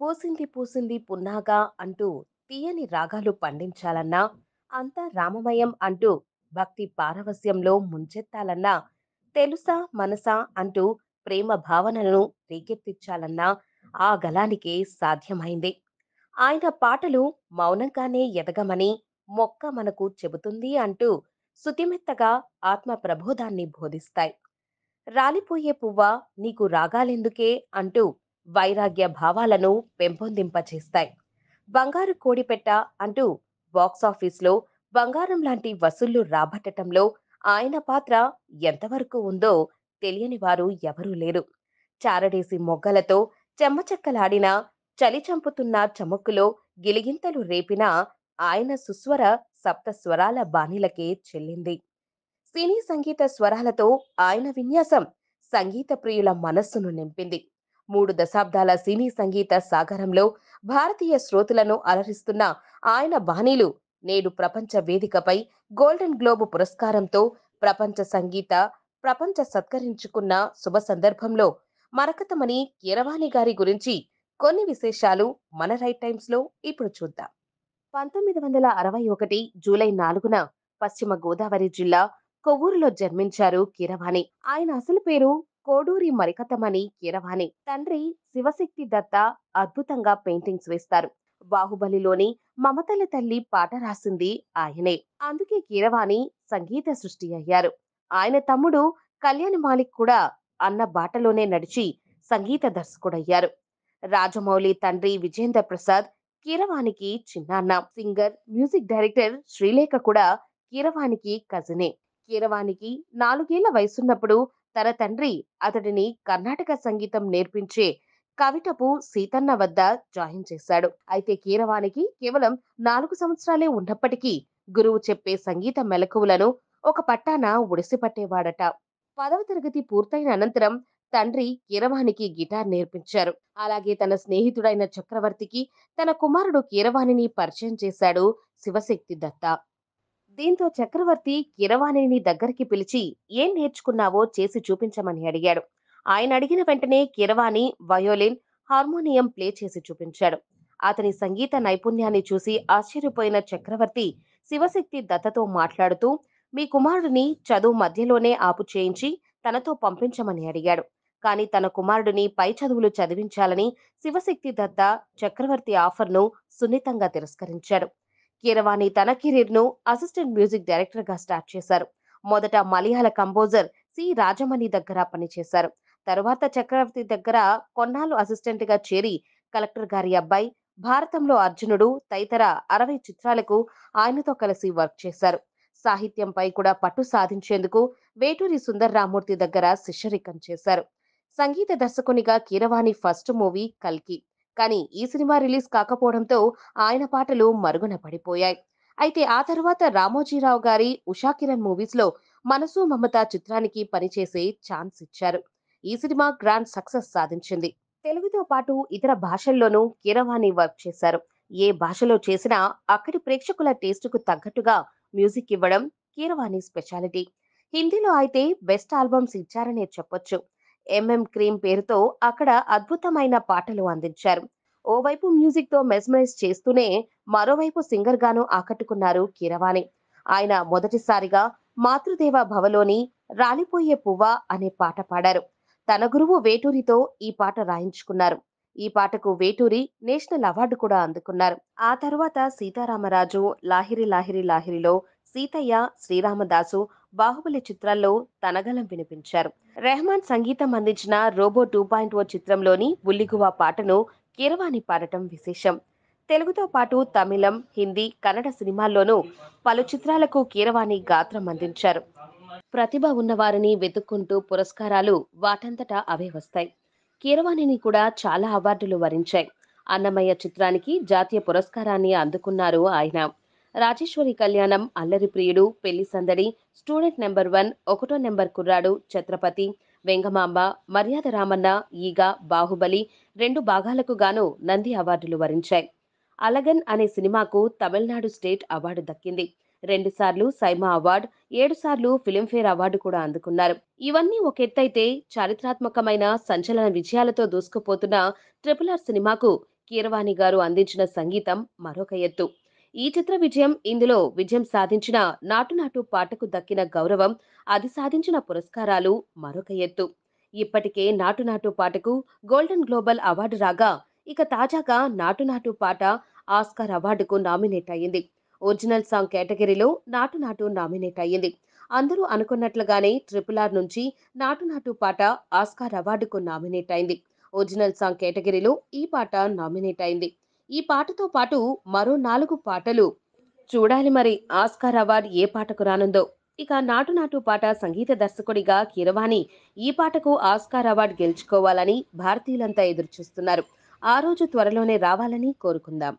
పూసింది పూసింది పున్నాగా అంటూ తీయని రాగాలు పండించాలన్నా అంతా రామమయం అంటూ భక్తి పారవస్యంలో ముంచెత్తాలన్నా తెలుసా మనసా అంటూ ప్రేమ భావనలను రేకెత్తించాలన్నా ఆ గలానికే సాధ్యమైంది ఆయన పాటలు మౌనంగానే ఎదగమని మొక్క మనకు చెబుతుంది అంటూ శుతిమెత్తగా ఆత్మ ప్రబోధాన్ని బోధిస్తాయి రాలిపోయే పువ్వ నీకు రాగాలెందుకే అంటూ వైరాగ్య భావాలను పెంపొందింపచేస్తాయి బంగారు కోడిపెట్ట అంటూ బాక్సాఫీస్లో బంగారం లాంటి వసూళ్లు రాబట్టడంలో ఆయన పాత్ర ఎంతవరకు ఉందో తెలియని వారు ఎవరూ లేరు చారడేసి మొగ్గలతో చెమ్మచెక్కలాడిన చలి చంపుతున్న చముక్కులో గిలిగింతలు రేపిన ఆయన సుస్వర సప్త స్వరాల బాణీలకే చెల్లింది సినీ సంగీత స్వరాలతో ఆయన విన్యాసం సంగీత ప్రియుల మనస్సును నింపింది మూడు దశాబ్దాల సినీ సంగీత సాగరంలో భారతీయ శ్రోతులను అలరిస్తున్న ఆయన బాణీలు నేడు ప్రపంచ వేదికపై గోల్డెన్ గ్లోబ్ పురస్కారంతో ప్రపంచ సంగీత ప్రపంచ సత్కరించుకున్న శుభ సందర్భంలో మరకతమని కీరవాణి గారి గురించి కొన్ని విశేషాలు మన రైట్ టైమ్స్ లో ఇప్పుడు చూద్దాం పంతొమ్మిది వందల అరవై ఒకటి జూలై నాలుగున పశ్చిమ గోదావరి జిల్లా కొవ్వూరులో జన్మించారు కీరవాణి ఆయన అసలు పేరు కోడూరి మరికతమణి కీరవాణి తండ్రి శివశక్తి దత్త అద్భుతంగా పెయింటింగ్స్ వేస్తారు బాహుబలిలోని మమతల తల్లి పాట రాసింది ఆయనే అందుకే కీరవాణి సంగీత సృష్టి అయ్యారు ఆయన తమ్ముడు కళ్యాణ్ మాలిక్ కూడా అన్న బాటలోనే నడిచి సంగీత దర్శకుడయ్యారు రాజమౌళి తండ్రి విజేంద్ర ప్రసాద్ కీరవాణికి చిన్నాన్న సింగర్ మ్యూజిక్ డైరెక్టర్ శ్రీలేఖ కూడా కీరవాణికి కజినే కీరవాణికి నాలుగేళ్ల వయసున్నప్పుడు తన తండ్రి అతడిని కర్ణాటక సంగీతం నేర్పించే కవిటపు సీతన్న వద్ద జాయిన్ చేశాడు అయితే కీరవానికి కేవలం నాలుగు సంవత్సరాలే ఉన్నప్పటికీ గురువు చెప్పే సంగీత మెలకువలను ఒక పట్టాన ఉడిసిపట్టేవాడట పదవ తరగతి పూర్తయిన అనంతరం తండ్రి కీరవాణికి గిటార్ నేర్పించారు అలాగే తన స్నేహితుడైన చక్రవర్తికి తన కుమారుడు కీరవాణిని పరిచయం చేశాడు శివశక్తి దత్త దీంతో చక్రవర్తి కిరవాణిని దగ్గరికి పిలిచి ఏం నేర్చుకున్నావో చేసి చూపించమని అడిగాడు ఆయన అడిగిన వెంటనే కిరవాణి వయోలిన్ హార్మోనియం ప్లే చేసి చూపించాడు అతని సంగీత నైపుణ్యాన్ని చూసి ఆశ్చర్యపోయిన చక్రవర్తి శివశక్తి దత్తతో మాట్లాడుతూ మీ కుమారుడిని చదువు మధ్యలోనే ఆపు చేయించి తనతో పంపించమని అడిగాడు కానీ తన కుమారుడిని పై చదువులు చదివించాలని శివశక్తి దత్త చక్రవర్తి ఆఫర్ను సున్నితంగా తిరస్కరించాడు కీరవాణి తన కెరీర్ను అసిస్టెంట్ మ్యూజిక్ డైరెక్టర్గా స్టార్ట్ చేశారు మొదట మలయాళ కంపోజర్ సి రాజమణి దగ్గర పనిచేశారు తరువాత చక్రవర్తి దగ్గర కొన్నాళ్ళు అసిస్టెంట్గా చేరి కలెక్టర్ గారి అబ్బాయి భారతంలో అర్జునుడు తదితర అరవై చిత్రాలకు ఆయనతో కలిసి వర్క్ చేశారు సాహిత్యంపై కూడా పట్టు సాధించేందుకు వేటూరి సుందర్ దగ్గర శిష్యరికం చేశారు సంగీత దర్శకునిగా కీరవాణి ఫస్ట్ మూవీ కల్కి కానీ ఈ సినిమా రిలీజ్ కాకపోవడంతో ఆయన పాటలు మరుగున పడిపోయాయి అయితే ఆ తర్వాత రామోజీరావు గారి ఉషా కిరణ్ మూవీస్ లో మనసు మమత చిత్రానికి పనిచేసే ఛాన్స్ ఇచ్చారు ఈ సినిమా గ్రాండ్ సక్సెస్ సాధించింది తెలుగుతో పాటు ఇతర భాషల్లోనూ కీరవాణి వర్క్ చేశారు ఏ భాషలో చేసినా అక్కడి ప్రేక్షకుల కు తగ్గట్టుగా మ్యూజిక్ ఇవ్వడం కీరవాణి స్పెషాలిటీ హిందీలో అయితే బెస్ట్ ఆల్బమ్స్ ఇచ్చారనే చెప్పొచ్చు ఎంఎం క్రీమ్ పేరుతో అక్కడ అద్భుతమైన పాటలు అందించారు ఓవైపు మ్యూజిక్ తో మెస్మరైజ్ చేస్తూనే మరోవైపు సింగర్ గాను ఆకట్టుకున్నారు కీరవాణి ఆయన మొదటిసారిగా మాతృదేవ భవలోని రాలిపోయే పువ్వ అనే పాట పాడారు తన గురువు వేటూరితో ఈ పాట రాయించుకున్నారు ఈ పాటకు వేటూరి నేషనల్ అవార్డు కూడా అందుకున్నారు ఆ తర్వాత సీతారామరాజు లాహిరి లాహిరి లాహిరిలో సీతయ్య శ్రీరామదాసు బాహుబలి చిత్రాల్లో తనగలం వినిపించారు రెహమాన్ సంగీతం అందించిన రోబో టూ పాయింట్ ఓ చిత్రంలోని బుల్లిగువ పాటను కీరవాణి పాడటం విశేషం తెలుగుతో పాటు తమిళం హిందీ కన్నడ సినిమాల్లోనూ పలు చిత్రాలకు కీరవాణి గాత్రం అందించారు ప్రతిభ ఉన్నవారిని వెతుక్కుంటూ పురస్కారాలు వాటంతటా అవే వస్తాయి కీరవాణిని కూడా చాలా అవార్డులు వరించాయి అన్నమయ్య చిత్రానికి జాతీయ పురస్కారాన్ని అందుకున్నారు ఆయన రాజేశ్వరి కళ్యాణం అల్లరి Priyudu Pelli Sandadi student number one Okato number Kurradu Chatrapathi Vengamamba మర్యాద రామన్న ఈగ బాహుబలి రెండు భాగాలకు గాను నంది అవార్డులు వరించాయి అలగన్ అనే సినిమాకు తమిళనాడు స్టేట్ అవార్డు దక్కింది రెండుసార్లు సైమా అవార్డు ఏడుసార్లు ఫిలింఫేర్ అవార్డు కూడా అందుకున్నారు ఇవన్నీ ఒక ఎత్తైతే చారిత్రాత్మకమైన సంచలన విజయాలతో దూసుకుపోతున్న ట్రిపుల్ ఆర్ సినిమాకు కీరవాణి గారు అందించిన సంగీతం మరొక ఎత్తు ఈ చిత్ర విజయం ఇందులో విజయం సాధించిన నాటునాటు పాటకు దక్కిన గౌరవం అది సాధించిన పురస్కారాలు మరొక ఎత్తు ఇప్పటికే నాటునాటు పాటకు గోల్డెన్ గ్లోబల్ అవార్డు రాగా ఇక తాజాగా నాటునాటు పాట ఆస్కార్ అవార్డుకు నామినేట్ అయ్యింది ఒరిజినల్ సాంగ్ కేటగిరీలో నాటునాటు నామినేట్ అయ్యింది అందరూ అనుకున్నట్లుగానే ట్రిపుల్ ఆర్ నుంచి నాటునాటు పాట ఆస్కార్ అవార్డుకు నామినేట్ అయింది ఒరిజినల్ సాంగ్ కేటగిరీలో ఈ పాట నామినేట్ అయింది ఈ పాటతో పాటు మరో నాలుగు పాటలు చూడాలి మరి ఆస్కార్ అవార్డ్ ఏ పాటకు రానుందో ఇక నాటు నాటు పాట సంగీత దర్శకుడిగా కిరవాణి ఈ పాటకు ఆస్కార్ అవార్డు గెలుచుకోవాలని భారతీయులంతా ఎదురుచూస్తున్నారు ఆ రోజు త్వరలోనే రావాలని కోరుకుందాం